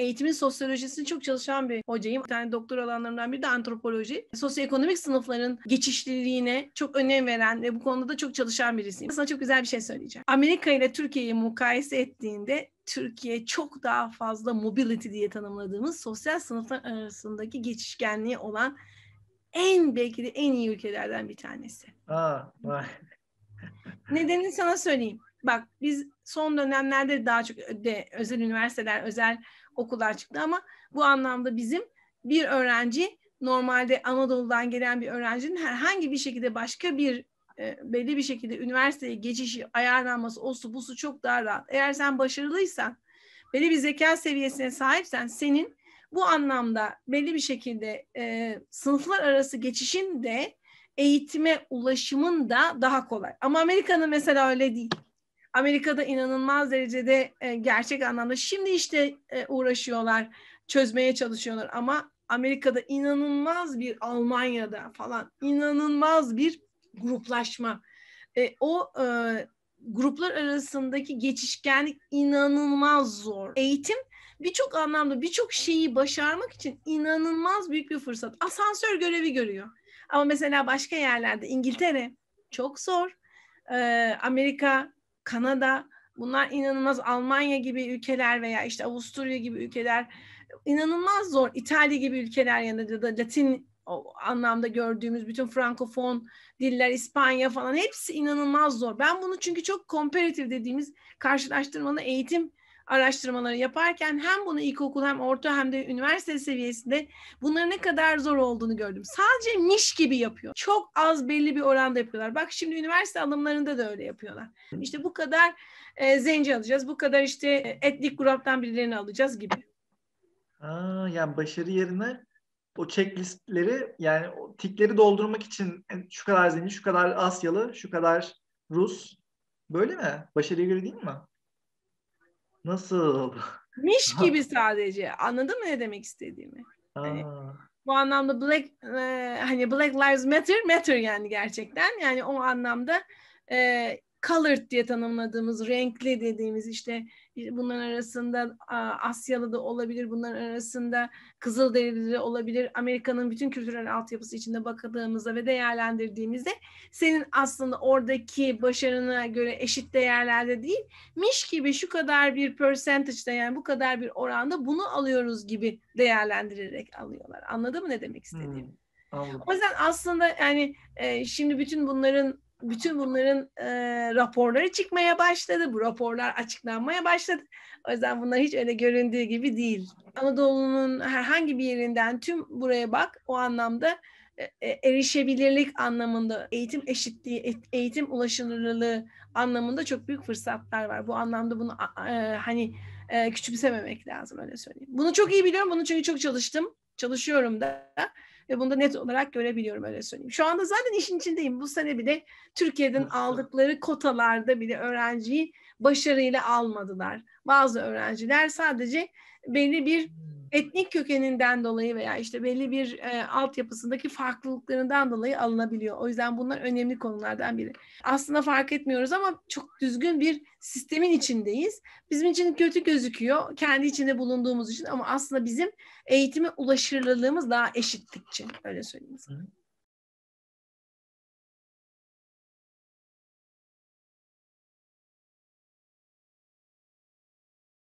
eğitimin sosyolojisini çok çalışan bir hocayım. Bir tane doktor alanlarından biri de antropoloji. Sosyoekonomik sınıfların geçişliliğine çok önem veren ve bu konuda da çok çalışan birisiyim. Sana çok güzel bir şey söyleyeceğim. Amerika ile Türkiye'yi mukayese ettiğinde Türkiye çok daha fazla mobility diye tanımladığımız sosyal sınıflar arasındaki geçişkenliği olan en belki de en iyi ülkelerden bir tanesi. Aa, vay. Nedenini sana söyleyeyim bak biz son dönemlerde daha çok de, özel üniversiteler, özel okullar çıktı ama bu anlamda bizim bir öğrenci normalde Anadolu'dan gelen bir öğrencinin herhangi bir şekilde başka bir e, belli bir şekilde üniversiteye geçişi ayarlanması olsu, bu su çok daha rahat. Eğer sen başarılıysan belli bir zeka seviyesine sahipsen senin bu anlamda belli bir şekilde e, sınıflar arası geçişin de eğitime ulaşımın da daha kolay. Ama Amerika'nın mesela öyle değil. Amerika'da inanılmaz derecede e, gerçek anlamda şimdi işte e, uğraşıyorlar, çözmeye çalışıyorlar ama Amerika'da inanılmaz bir Almanya'da falan inanılmaz bir gruplaşma. E, o e, gruplar arasındaki geçişkenlik inanılmaz zor. Eğitim birçok anlamda birçok şeyi başarmak için inanılmaz büyük bir fırsat. Asansör görevi görüyor. Ama mesela başka yerlerde İngiltere çok zor. Ee, Amerika Kanada bunlar inanılmaz Almanya gibi ülkeler veya işte Avusturya gibi ülkeler inanılmaz zor. İtalya gibi ülkeler ya da Latin o anlamda gördüğümüz bütün frankofon diller İspanya falan hepsi inanılmaz zor. Ben bunu çünkü çok komparatif dediğimiz karşılaştırmalı eğitim araştırmaları yaparken hem bunu ilkokul hem orta hem de üniversite seviyesinde bunların ne kadar zor olduğunu gördüm. Sadece niş gibi yapıyor. Çok az belli bir oranda yapıyorlar. Bak şimdi üniversite alımlarında da öyle yapıyorlar. İşte bu kadar e, zenci alacağız, bu kadar işte e, etnik gruptan birilerini alacağız gibi. Aa, yani başarı yerine o checklistleri yani o tikleri doldurmak için e, şu kadar zenci, şu kadar Asyalı, şu kadar Rus. Böyle mi? Başarıya göre değil mi? Nasıl? Miş gibi sadece. Anladın mı ne demek istediğimi? Hani, bu anlamda Black e, hani Black Lives Matter matter yani gerçekten. Yani o anlamda e, colored diye tanımladığımız, renkli dediğimiz işte e, bunların arasında Asyalı da olabilir, bunların arasında Kızılderili de olabilir. Amerika'nın bütün kültürel altyapısı içinde bakadığımızda ve değerlendirdiğimizde senin aslında oradaki başarına göre eşit değerlerde değil, miş gibi şu kadar bir percentage'da yani bu kadar bir oranda bunu alıyoruz gibi değerlendirerek alıyorlar. Anladın mı ne demek istediğimi? Hmm. Anladım. O yüzden aslında yani e, şimdi bütün bunların bütün bunların e, raporları çıkmaya başladı. Bu raporlar açıklanmaya başladı. O yüzden bunlar hiç öyle göründüğü gibi değil. Anadolu'nun herhangi bir yerinden tüm buraya bak o anlamda e, e, erişebilirlik anlamında, eğitim eşitliği, e, eğitim ulaşılırlığı anlamında çok büyük fırsatlar var. Bu anlamda bunu e, hani e, küçümsememek lazım öyle söyleyeyim. Bunu çok iyi biliyorum. Bunu çünkü çok çalıştım. Çalışıyorum da ve bunu da net olarak görebiliyorum öyle söyleyeyim. Şu anda zaten işin içindeyim. Bu sene bile Türkiye'den aldıkları kotalarda bile öğrenciyi başarıyla almadılar. Bazı öğrenciler sadece belli bir etnik kökeninden dolayı veya işte belli bir e, altyapısındaki farklılıklarından dolayı alınabiliyor. O yüzden bunlar önemli konulardan biri. Aslında fark etmiyoruz ama çok düzgün bir sistemin içindeyiz. Bizim için kötü gözüküyor kendi içinde bulunduğumuz için ama aslında bizim eğitime ulaşırlılığımız daha eşitlikçi öyle söyleyeyim. Sana.